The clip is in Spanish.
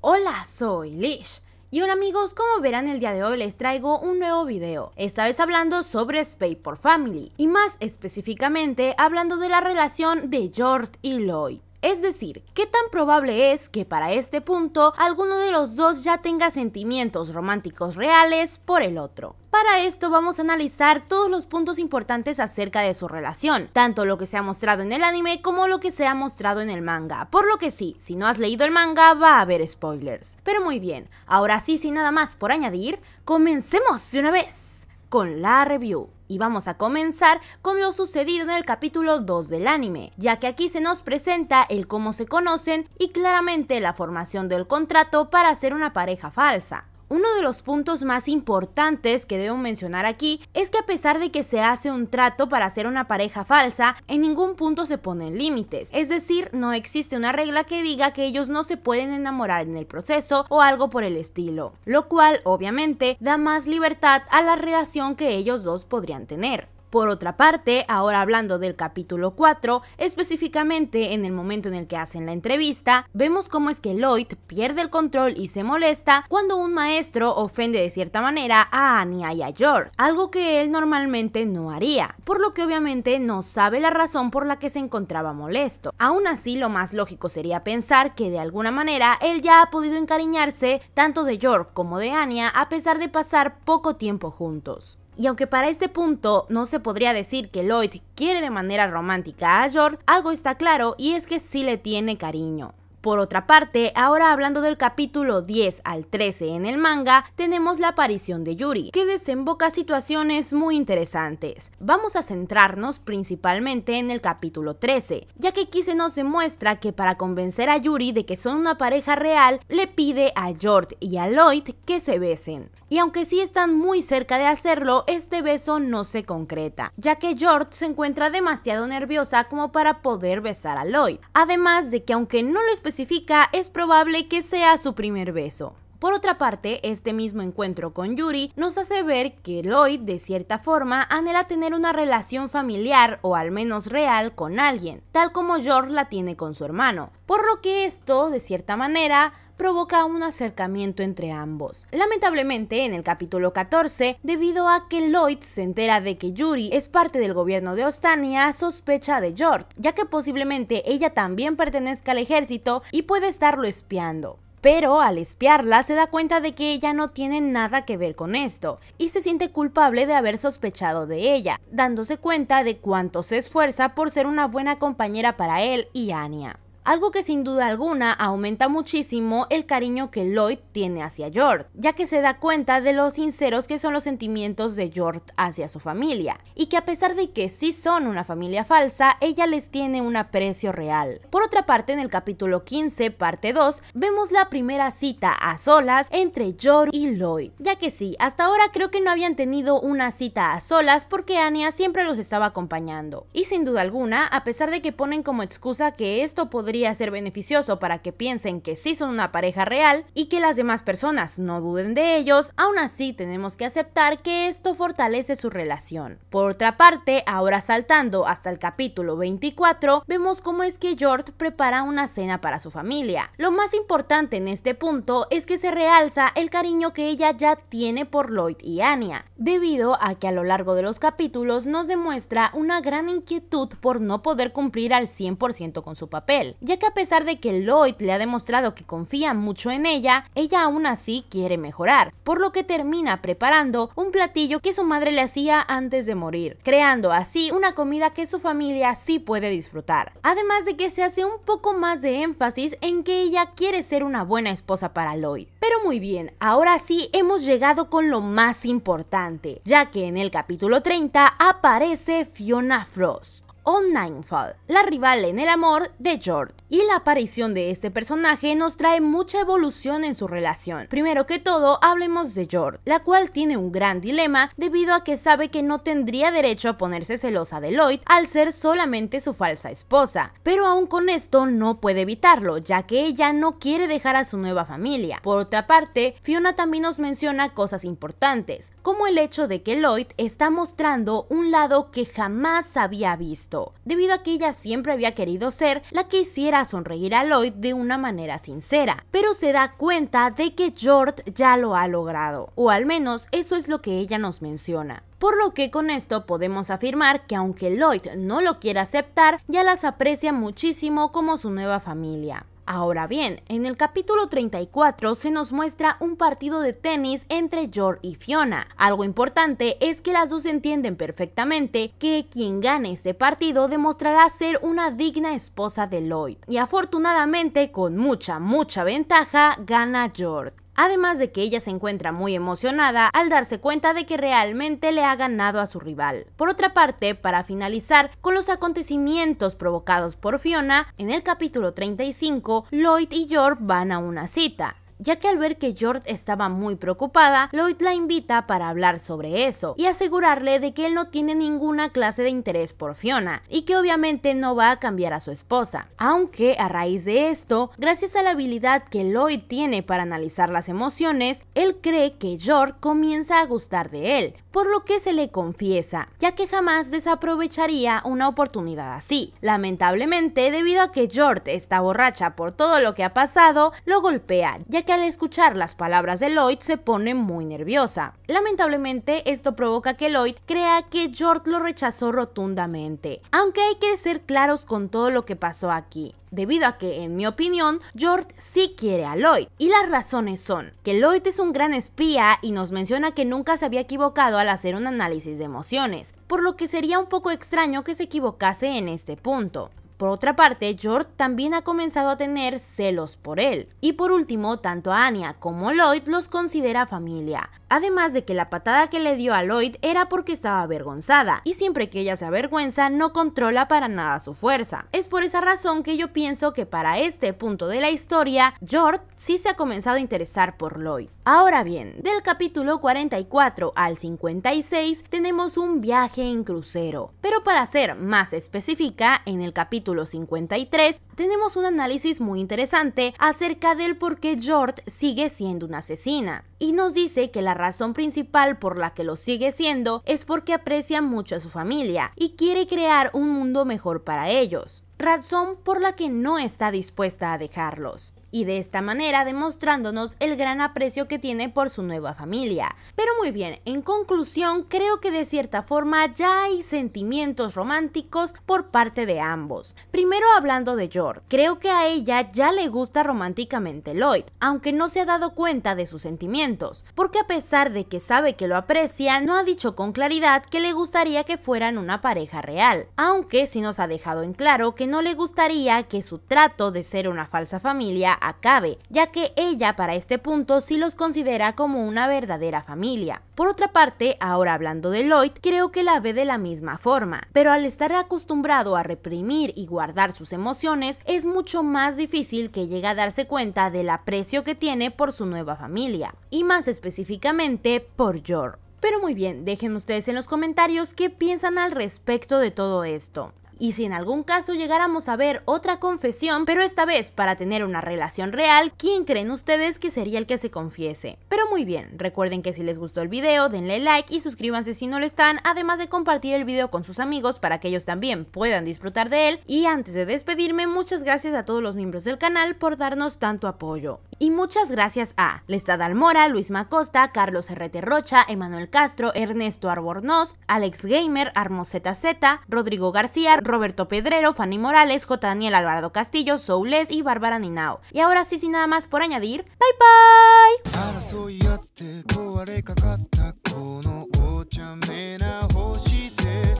Hola, soy Lish. Y hola amigos, como verán el día de hoy les traigo un nuevo video, esta vez hablando sobre Space por Family, y más específicamente hablando de la relación de George y Lloyd. Es decir, ¿qué tan probable es que para este punto alguno de los dos ya tenga sentimientos románticos reales por el otro? Para esto vamos a analizar todos los puntos importantes acerca de su relación, tanto lo que se ha mostrado en el anime como lo que se ha mostrado en el manga, por lo que sí, si no has leído el manga va a haber spoilers. Pero muy bien, ahora sí sin nada más por añadir, comencemos de una vez con la review y vamos a comenzar con lo sucedido en el capítulo 2 del anime, ya que aquí se nos presenta el cómo se conocen y claramente la formación del contrato para ser una pareja falsa. Uno de los puntos más importantes que debo mencionar aquí es que a pesar de que se hace un trato para hacer una pareja falsa, en ningún punto se ponen límites, es decir, no existe una regla que diga que ellos no se pueden enamorar en el proceso o algo por el estilo, lo cual obviamente da más libertad a la relación que ellos dos podrían tener. Por otra parte, ahora hablando del capítulo 4, específicamente en el momento en el que hacen la entrevista, vemos cómo es que Lloyd pierde el control y se molesta cuando un maestro ofende de cierta manera a Anya y a George, algo que él normalmente no haría, por lo que obviamente no sabe la razón por la que se encontraba molesto. Aún así, lo más lógico sería pensar que de alguna manera él ya ha podido encariñarse tanto de George como de Anya a pesar de pasar poco tiempo juntos. Y aunque para este punto no se podría decir que Lloyd quiere de manera romántica a George, algo está claro y es que sí le tiene cariño. Por otra parte, ahora hablando del capítulo 10 al 13 en el manga, tenemos la aparición de Yuri, que desemboca situaciones muy interesantes. Vamos a centrarnos principalmente en el capítulo 13, ya que Kise nos demuestra que para convencer a Yuri de que son una pareja real, le pide a George y a Lloyd que se besen y aunque sí están muy cerca de hacerlo, este beso no se concreta, ya que George se encuentra demasiado nerviosa como para poder besar a Lloyd, además de que aunque no lo especifica, es probable que sea su primer beso. Por otra parte, este mismo encuentro con Yuri nos hace ver que Lloyd, de cierta forma, anhela tener una relación familiar o al menos real con alguien, tal como George la tiene con su hermano, por lo que esto, de cierta manera, provoca un acercamiento entre ambos. Lamentablemente, en el capítulo 14, debido a que Lloyd se entera de que Yuri es parte del gobierno de Ostania, sospecha de George, ya que posiblemente ella también pertenezca al ejército y puede estarlo espiando pero al espiarla se da cuenta de que ella no tiene nada que ver con esto y se siente culpable de haber sospechado de ella, dándose cuenta de cuánto se esfuerza por ser una buena compañera para él y Anya algo que sin duda alguna aumenta muchísimo el cariño que Lloyd tiene hacia Jord, ya que se da cuenta de lo sinceros que son los sentimientos de George hacia su familia, y que a pesar de que sí son una familia falsa, ella les tiene un aprecio real. Por otra parte, en el capítulo 15, parte 2, vemos la primera cita a solas entre George y Lloyd, ya que sí, hasta ahora creo que no habían tenido una cita a solas porque Anya siempre los estaba acompañando, y sin duda alguna, a pesar de que ponen como excusa que esto podría ser beneficioso para que piensen que sí son una pareja real y que las demás personas no duden de ellos, aún así tenemos que aceptar que esto fortalece su relación. Por otra parte, ahora saltando hasta el capítulo 24, vemos cómo es que George prepara una cena para su familia. Lo más importante en este punto es que se realza el cariño que ella ya tiene por Lloyd y Anya, debido a que a lo largo de los capítulos nos demuestra una gran inquietud por no poder cumplir al 100% con su papel, ya que a pesar de que Lloyd le ha demostrado que confía mucho en ella, ella aún así quiere mejorar, por lo que termina preparando un platillo que su madre le hacía antes de morir, creando así una comida que su familia sí puede disfrutar. Además de que se hace un poco más de énfasis en que ella quiere ser una buena esposa para Lloyd. Pero muy bien, ahora sí hemos llegado con lo más importante, ya que en el capítulo 30 aparece Fiona Frost o Ninefall, la rival en el amor de Jord. Y la aparición de este personaje nos trae mucha evolución en su relación. Primero que todo, hablemos de Jord, la cual tiene un gran dilema debido a que sabe que no tendría derecho a ponerse celosa de Lloyd al ser solamente su falsa esposa, pero aún con esto no puede evitarlo, ya que ella no quiere dejar a su nueva familia. Por otra parte, Fiona también nos menciona cosas importantes, como el hecho de que Lloyd está mostrando un lado que jamás había visto debido a que ella siempre había querido ser la que hiciera sonreír a Lloyd de una manera sincera, pero se da cuenta de que George ya lo ha logrado, o al menos eso es lo que ella nos menciona. Por lo que con esto podemos afirmar que aunque Lloyd no lo quiera aceptar, ya las aprecia muchísimo como su nueva familia. Ahora bien, en el capítulo 34 se nos muestra un partido de tenis entre George y Fiona. Algo importante es que las dos entienden perfectamente que quien gane este partido demostrará ser una digna esposa de Lloyd. Y afortunadamente, con mucha, mucha ventaja, gana George además de que ella se encuentra muy emocionada al darse cuenta de que realmente le ha ganado a su rival. Por otra parte, para finalizar con los acontecimientos provocados por Fiona, en el capítulo 35, Lloyd y York van a una cita ya que al ver que Jord estaba muy preocupada, Lloyd la invita para hablar sobre eso y asegurarle de que él no tiene ninguna clase de interés por Fiona y que obviamente no va a cambiar a su esposa. Aunque a raíz de esto, gracias a la habilidad que Lloyd tiene para analizar las emociones, él cree que Jord comienza a gustar de él, por lo que se le confiesa, ya que jamás desaprovecharía una oportunidad así. Lamentablemente, debido a que Jord está borracha por todo lo que ha pasado, lo golpea, ya que al escuchar las palabras de Lloyd se pone muy nerviosa. Lamentablemente, esto provoca que Lloyd crea que Jord lo rechazó rotundamente, aunque hay que ser claros con todo lo que pasó aquí debido a que, en mi opinión, Jord sí quiere a Lloyd. Y las razones son que Lloyd es un gran espía y nos menciona que nunca se había equivocado al hacer un análisis de emociones, por lo que sería un poco extraño que se equivocase en este punto. Por otra parte, George también ha comenzado a tener celos por él. Y por último, tanto Anya como Lloyd los considera familia. Además de que la patada que le dio a Lloyd era porque estaba avergonzada, y siempre que ella se avergüenza no controla para nada su fuerza. Es por esa razón que yo pienso que para este punto de la historia, George sí se ha comenzado a interesar por Lloyd. Ahora bien, del capítulo 44 al 56 tenemos un viaje en crucero, pero para ser más específica, en el capítulo 53 tenemos un análisis muy interesante acerca del por qué Jord sigue siendo una asesina. Y nos dice que la razón principal por la que lo sigue siendo es porque aprecia mucho a su familia y quiere crear un mundo mejor para ellos razón por la que no está dispuesta a dejarlos y de esta manera demostrándonos el gran aprecio que tiene por su nueva familia. Pero muy bien, en conclusión creo que de cierta forma ya hay sentimientos románticos por parte de ambos. Primero hablando de George, creo que a ella ya le gusta románticamente Lloyd, aunque no se ha dado cuenta de sus sentimientos, porque a pesar de que sabe que lo aprecia, no ha dicho con claridad que le gustaría que fueran una pareja real, aunque sí nos ha dejado en claro que no le gustaría que su trato de ser una falsa familia acabe, ya que ella para este punto sí los considera como una verdadera familia. Por otra parte, ahora hablando de Lloyd, creo que la ve de la misma forma, pero al estar acostumbrado a reprimir y guardar sus emociones, es mucho más difícil que llegue a darse cuenta del aprecio que tiene por su nueva familia, y más específicamente por George. Pero muy bien, dejen ustedes en los comentarios qué piensan al respecto de todo esto. Y si en algún caso llegáramos a ver otra confesión, pero esta vez para tener una relación real, ¿quién creen ustedes que sería el que se confiese? Pero muy bien, recuerden que si les gustó el video, denle like y suscríbanse si no lo están, además de compartir el video con sus amigos para que ellos también puedan disfrutar de él. Y antes de despedirme, muchas gracias a todos los miembros del canal por darnos tanto apoyo. Y muchas gracias a Lestad Almora, Luis Macosta, Carlos RT Rocha, Emanuel Castro, Ernesto Arbornoz, Alex Gamer, Armo ZZ, Rodrigo García, Roberto Pedrero, Fanny Morales, J. Daniel Alvarado Castillo, Soules y Bárbara Ninao. Y ahora sí, sin nada más por añadir, bye bye.